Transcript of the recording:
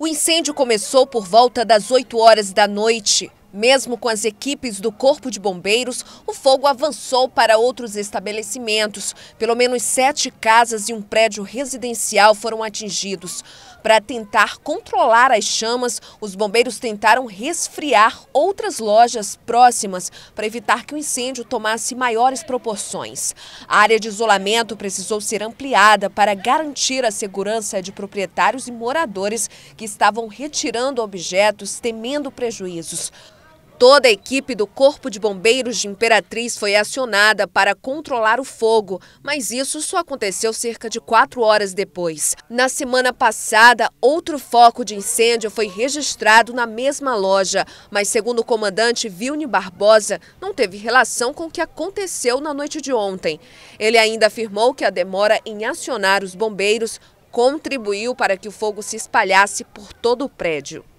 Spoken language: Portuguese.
O incêndio começou por volta das 8 horas da noite. Mesmo com as equipes do Corpo de Bombeiros, o fogo avançou para outros estabelecimentos. Pelo menos sete casas e um prédio residencial foram atingidos. Para tentar controlar as chamas, os bombeiros tentaram resfriar outras lojas próximas para evitar que o incêndio tomasse maiores proporções. A área de isolamento precisou ser ampliada para garantir a segurança de proprietários e moradores que estavam retirando objetos temendo prejuízos. Toda a equipe do Corpo de Bombeiros de Imperatriz foi acionada para controlar o fogo, mas isso só aconteceu cerca de quatro horas depois. Na semana passada, outro foco de incêndio foi registrado na mesma loja, mas segundo o comandante Vilni Barbosa, não teve relação com o que aconteceu na noite de ontem. Ele ainda afirmou que a demora em acionar os bombeiros contribuiu para que o fogo se espalhasse por todo o prédio.